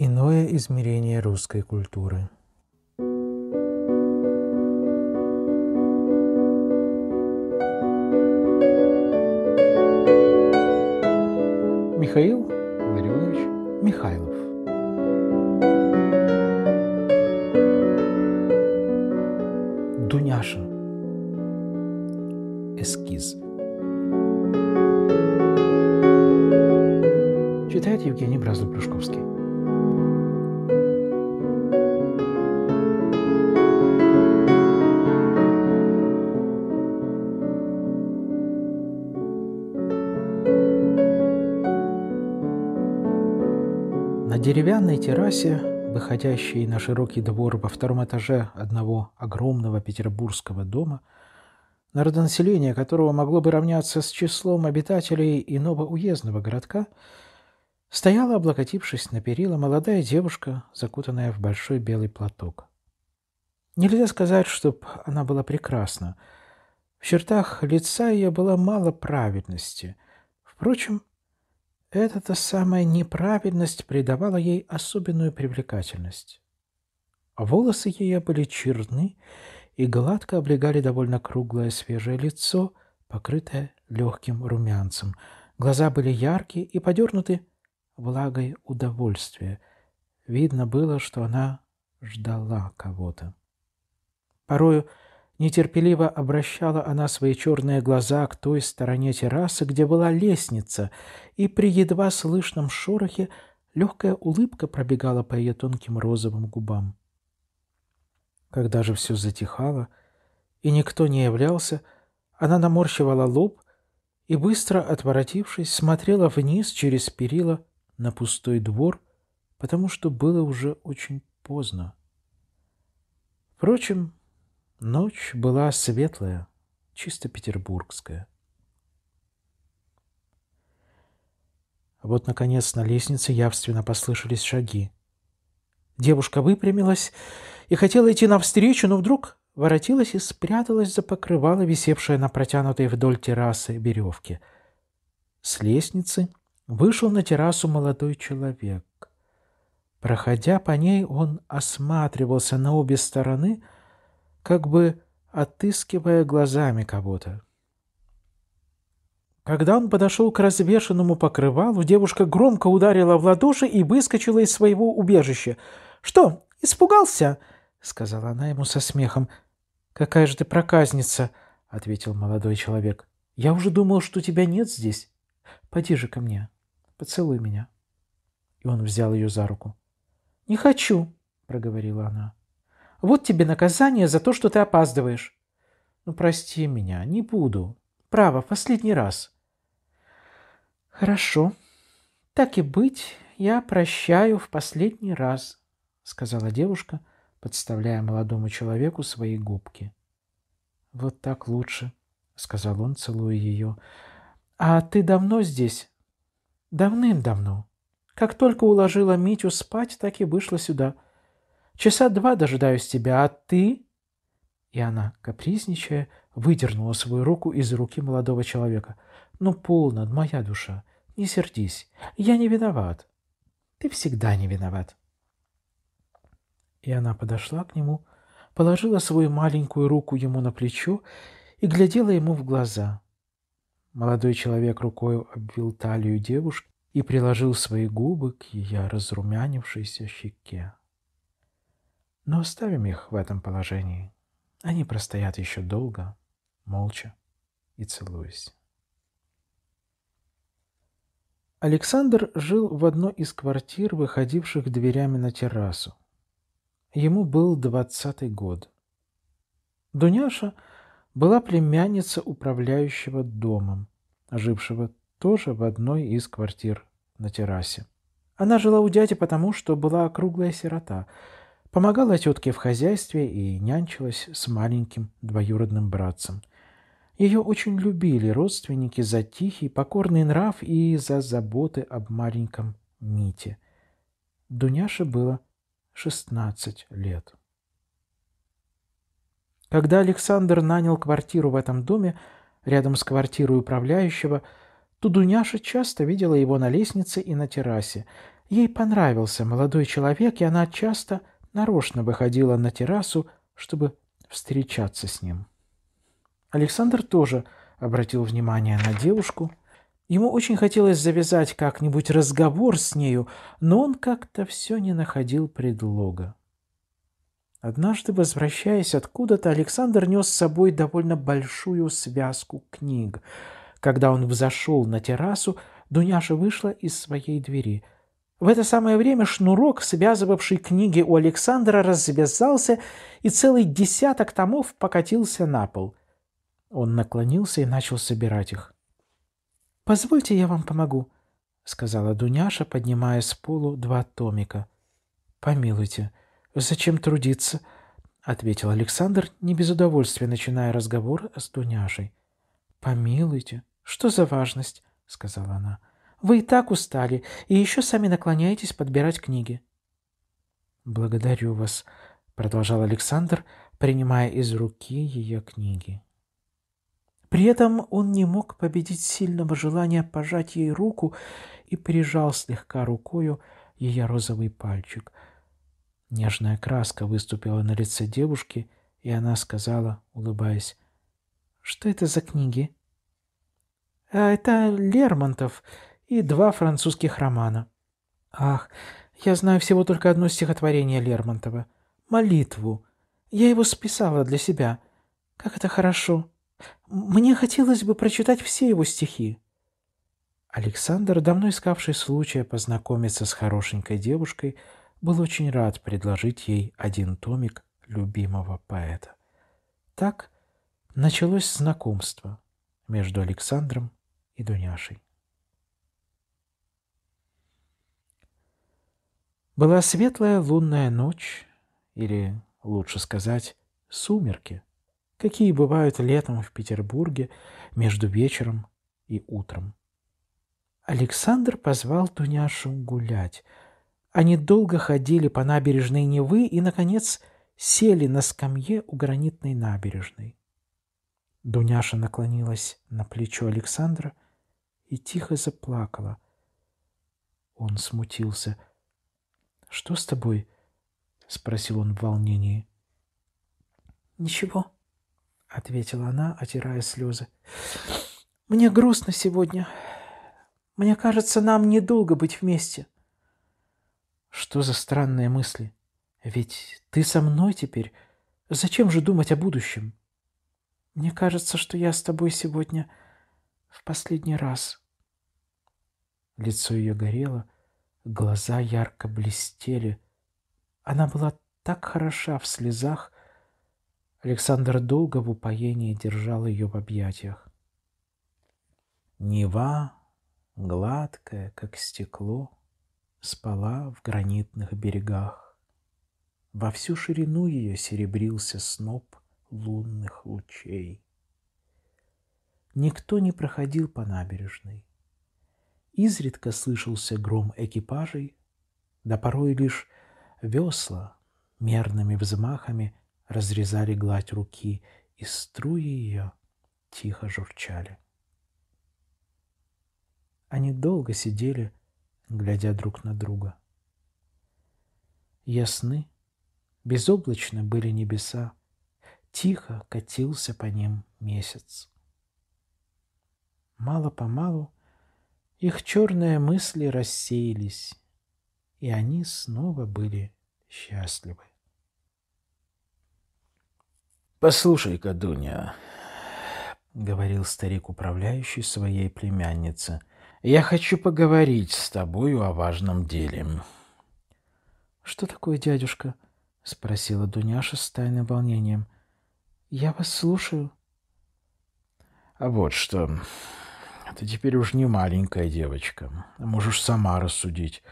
Иное измерение русской культуры. Михаил Ларионович Михайлов. Дуняша. Эскиз. Читает Евгений Бразлов-Плюшковский. На деревянной террасе, выходящей на широкий двор во втором этаже одного огромного петербургского дома, народонаселение которого могло бы равняться с числом обитателей иного уездного городка, стояла, облокотившись на перила, молодая девушка, закутанная в большой белый платок. Нельзя сказать, чтоб она была прекрасна. В чертах лица ее было мало праведности. Впрочем, эта-то самая неправильность придавала ей особенную привлекательность. Волосы ее были черны и гладко облегали довольно круглое свежее лицо, покрытое легким румянцем. Глаза были яркие и подернуты влагой удовольствия. Видно было, что она ждала кого-то. Порою Нетерпеливо обращала она свои черные глаза к той стороне террасы, где была лестница, и при едва слышном шорохе легкая улыбка пробегала по ее тонким розовым губам. Когда же все затихало, и никто не являлся, она наморщивала лоб и, быстро отворотившись, смотрела вниз через перила на пустой двор, потому что было уже очень поздно. Впрочем, Ночь была светлая, чисто петербургская. Вот, наконец, на лестнице явственно послышались шаги. Девушка выпрямилась и хотела идти навстречу, но вдруг воротилась и спряталась за покрывало, висевшее на протянутой вдоль террасы веревке. С лестницы вышел на террасу молодой человек. Проходя по ней, он осматривался на обе стороны — как бы отыскивая глазами кого-то. Когда он подошел к развешенному покрывалу, девушка громко ударила в ладоши и выскочила из своего убежища. «Что, испугался?» — сказала она ему со смехом. «Какая же ты проказница!» — ответил молодой человек. «Я уже думал, что тебя нет здесь. Поди же ко мне, поцелуй меня». И он взял ее за руку. «Не хочу», — проговорила она. Вот тебе наказание за то, что ты опаздываешь. Ну, прости меня, не буду. Право, в последний раз. Хорошо. Так и быть, я прощаю в последний раз, сказала девушка, подставляя молодому человеку свои губки. Вот так лучше, сказал он, целуя ее. А ты давно здесь? Давным-давно. Как только уложила Митю спать, так и вышла сюда. — Часа два дожидаюсь тебя, а ты...» И она, капризничая, выдернула свою руку из руки молодого человека. «Ну, полно, моя душа, не сердись, я не виноват. Ты всегда не виноват». И она подошла к нему, положила свою маленькую руку ему на плечо и глядела ему в глаза. Молодой человек рукой обвил талию девушки и приложил свои губы к ее разрумянившейся щеке. Но оставим их в этом положении. Они простоят еще долго, молча и целуясь. Александр жил в одной из квартир, выходивших дверями на террасу. Ему был двадцатый год. Дуняша была племянница управляющего домом, жившего тоже в одной из квартир на террасе. Она жила у дяди потому, что была округлая сирота – Помогала тетке в хозяйстве и нянчилась с маленьким двоюродным братцем. Ее очень любили родственники за тихий, покорный нрав и за заботы об маленьком Мите. Дуняше было шестнадцать лет. Когда Александр нанял квартиру в этом доме, рядом с квартирой управляющего, то Дуняша часто видела его на лестнице и на террасе. Ей понравился молодой человек, и она часто нарочно выходила на террасу, чтобы встречаться с ним. Александр тоже обратил внимание на девушку. Ему очень хотелось завязать как-нибудь разговор с нею, но он как-то все не находил предлога. Однажды, возвращаясь откуда-то, Александр нес с собой довольно большую связку книг. Когда он взошел на террасу, Дуняша вышла из своей двери – в это самое время шнурок, связывавший книги у Александра, развязался, и целый десяток томов покатился на пол. Он наклонился и начал собирать их. «Позвольте, я вам помогу», — сказала Дуняша, поднимая с полу два томика. «Помилуйте, зачем трудиться?» — ответил Александр, не без удовольствия начиная разговор с Дуняшей. «Помилуйте, что за важность?» — сказала она. — вы и так устали, и еще сами наклоняетесь подбирать книги». «Благодарю вас», — продолжал Александр, принимая из руки ее книги. При этом он не мог победить сильного желания пожать ей руку и прижал слегка рукою ее розовый пальчик. Нежная краска выступила на лице девушки, и она сказала, улыбаясь, «Что это за книги?» «А, «Это Лермонтов», и два французских романа. Ах, я знаю всего только одно стихотворение Лермонтова — «Молитву». Я его списала для себя. Как это хорошо. Мне хотелось бы прочитать все его стихи. Александр, давно искавший случая познакомиться с хорошенькой девушкой, был очень рад предложить ей один томик любимого поэта. Так началось знакомство между Александром и Дуняшей. Была светлая лунная ночь, или, лучше сказать, сумерки, какие бывают летом в Петербурге между вечером и утром. Александр позвал Дуняшу гулять. Они долго ходили по набережной Невы и, наконец, сели на скамье у гранитной набережной. Дуняша наклонилась на плечо Александра и тихо заплакала. Он смутился – «Что с тобой?» — спросил он в волнении. «Ничего», — ответила она, отирая слезы. «Мне грустно сегодня. Мне кажется, нам недолго быть вместе». «Что за странные мысли? Ведь ты со мной теперь. Зачем же думать о будущем?» «Мне кажется, что я с тобой сегодня в последний раз». Лицо ее горело, — глаза ярко блестели. Она была так хороша в слезах. Александр долго в упоении держал ее в объятиях. Нева, гладкая, как стекло, спала в гранитных берегах. Во всю ширину ее серебрился сноп лунных лучей. Никто не проходил по набережной. Изредка слышался гром экипажей, да порой лишь весла мерными взмахами разрезали гладь руки, и струи ее тихо журчали. Они долго сидели, глядя друг на друга. Ясны, безоблачны были небеса, тихо катился по ним месяц. Мало-помалу их черные мысли рассеялись, и они снова были счастливы. «Послушай-ка, Дуня», — говорил старик-управляющий своей племяннице, — «я хочу поговорить с тобою о важном деле». «Что такое, дядюшка?» — спросила Дуняша с тайным волнением. «Я вас слушаю». «А вот что...» Ты теперь уж не маленькая девочка. Можешь сама рассудить,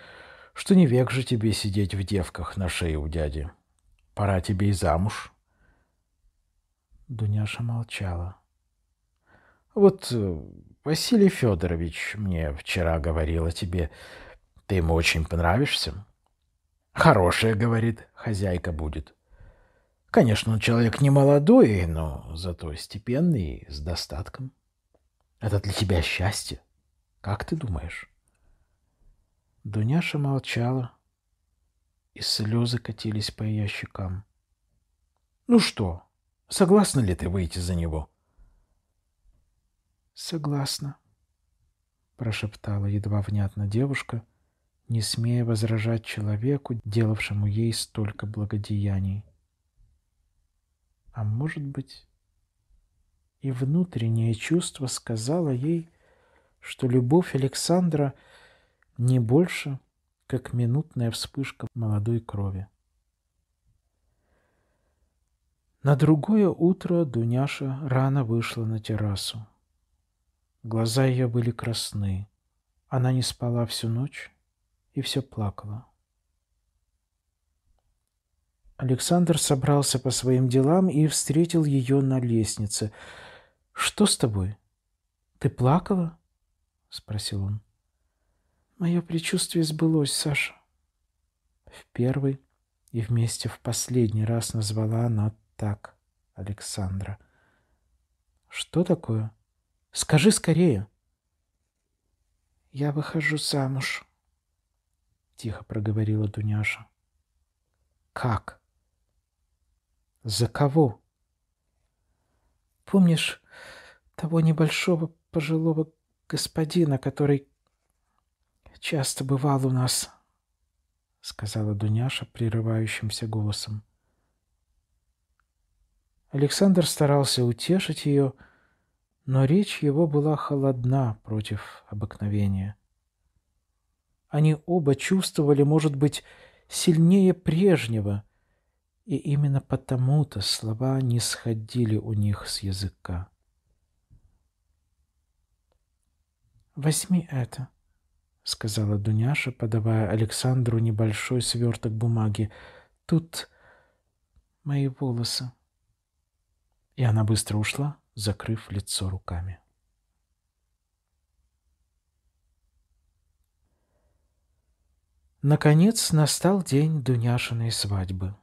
что не век же тебе сидеть в девках на шее у дяди. Пора тебе и замуж. Дуняша молчала. Вот э, Василий Федорович мне вчера говорил о тебе. Ты ему очень понравишься. Хорошая, говорит, хозяйка будет. Конечно, он человек не молодой, но зато степенный, с достатком. Это для тебя счастье? Как ты думаешь? Дуняша молчала, и слезы катились по ее щекам. Ну что, согласна ли ты выйти за него? Согласна, прошептала едва внятно девушка, не смея возражать человеку, делавшему ей столько благодеяний. А может быть, и внутреннее чувство сказало ей, что любовь Александра не больше, как минутная вспышка молодой крови. На другое утро Дуняша рано вышла на террасу. Глаза ее были красны. Она не спала всю ночь и все плакала. Александр собрался по своим делам и встретил ее на лестнице – «Что с тобой? Ты плакала?» — спросил он. «Мое предчувствие сбылось, Саша». В первый и вместе в последний раз назвала она так Александра. «Что такое? Скажи скорее!» «Я выхожу замуж», — тихо проговорила Дуняша. «Как? За кого?» «Помнишь, того небольшого пожилого господина, который часто бывал у нас, — сказала Дуняша прерывающимся голосом. Александр старался утешить ее, но речь его была холодна против обыкновения. Они оба чувствовали, может быть, сильнее прежнего, и именно потому-то слова не сходили у них с языка. «Возьми это», — сказала Дуняша, подавая Александру небольшой сверток бумаги. «Тут мои волосы». И она быстро ушла, закрыв лицо руками. Наконец настал день Дуняшиной свадьбы.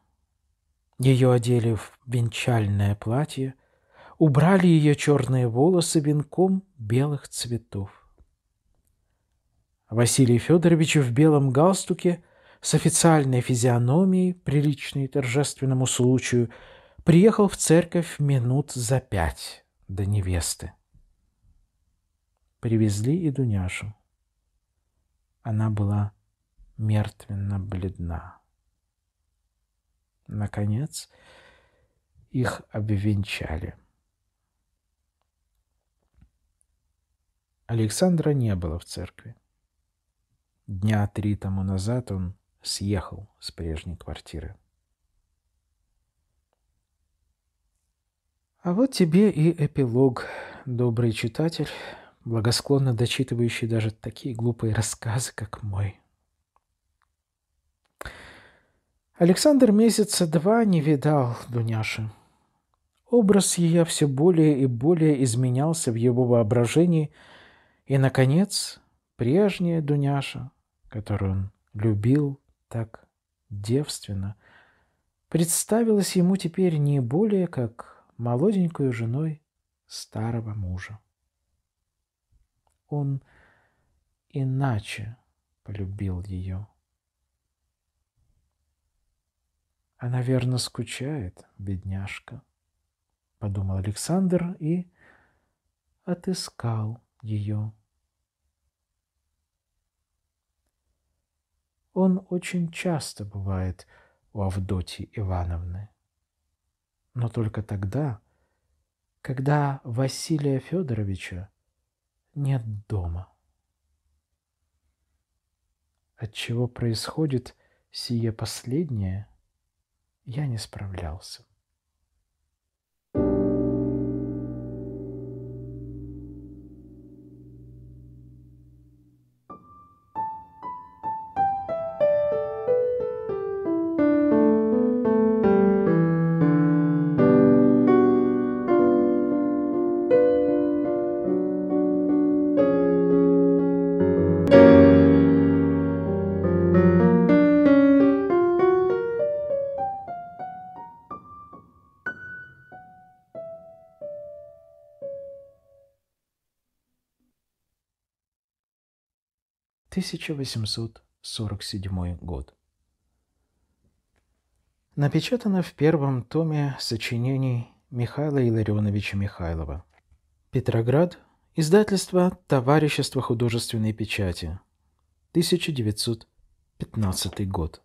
Ее одели в венчальное платье, убрали ее черные волосы венком белых цветов. Василий Федорович в белом галстуке с официальной физиономией, приличной торжественному случаю, приехал в церковь минут за пять до невесты. Привезли и Дуняшу. Она была мертвенно бледна. Наконец, их обвенчали. Александра не было в церкви. Дня три тому назад он съехал с прежней квартиры. А вот тебе и эпилог, добрый читатель, благосклонно дочитывающий даже такие глупые рассказы, как мой. Александр месяца два не видал Дуняши. Образ ее все более и более изменялся в его воображении, и, наконец, Прежняя Дуняша, которую он любил так девственно, представилась ему теперь не более как молоденькую женой старого мужа. Он иначе полюбил ее. Она верно скучает, бедняжка, подумал Александр и отыскал ее. Он очень часто бывает у Авдотьи Ивановны. Но только тогда, когда Василия Федоровича нет дома. От чего происходит сие последнее, я не справлялся. 1847 год. Напечатано в первом томе сочинений Михаила Илларионовича Михайлова. Петроград. Издательство Товарищества художественной печати. 1915 год.